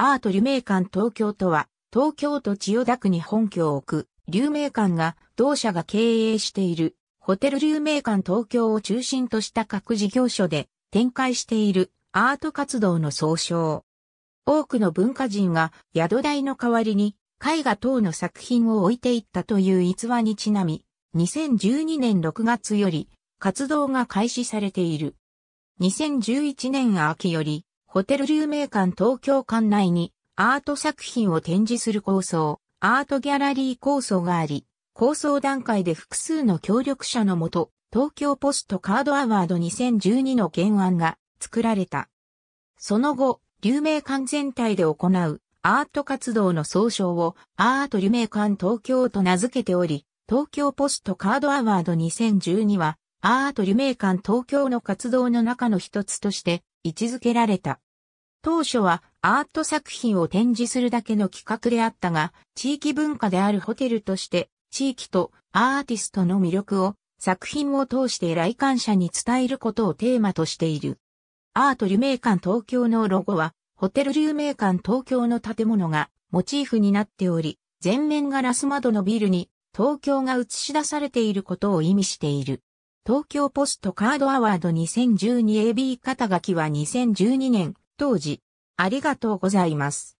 アート流明館東京とは、東京都千代田区に本拠を置く、流明館が、同社が経営している、ホテル流明館東京を中心とした各事業所で、展開している、アート活動の総称。多くの文化人が、宿代の代わりに、絵画等の作品を置いていったという逸話にちなみ、2012年6月より、活動が開始されている。2011年秋より、ホテル流名館東京館内にアート作品を展示する構想、アートギャラリー構想があり、構想段階で複数の協力者のもと、東京ポストカードアワード2012の原案が作られた。その後、流名館全体で行うアート活動の総称をアート流名館東京と名付けており、東京ポストカードアワード2012はアート流名館東京の活動の中の一つとして位置づけられた。当初はアート作品を展示するだけの企画であったが、地域文化であるホテルとして地域とアーティストの魅力を作品を通して来館者に伝えることをテーマとしている。アート留明館東京のロゴは、ホテル留明館東京の建物がモチーフになっており、全面ガラス窓のビルに東京が映し出されていることを意味している。東京ポストカードアワード 2012AB 肩書きは2012年、当時、ありがとうございます。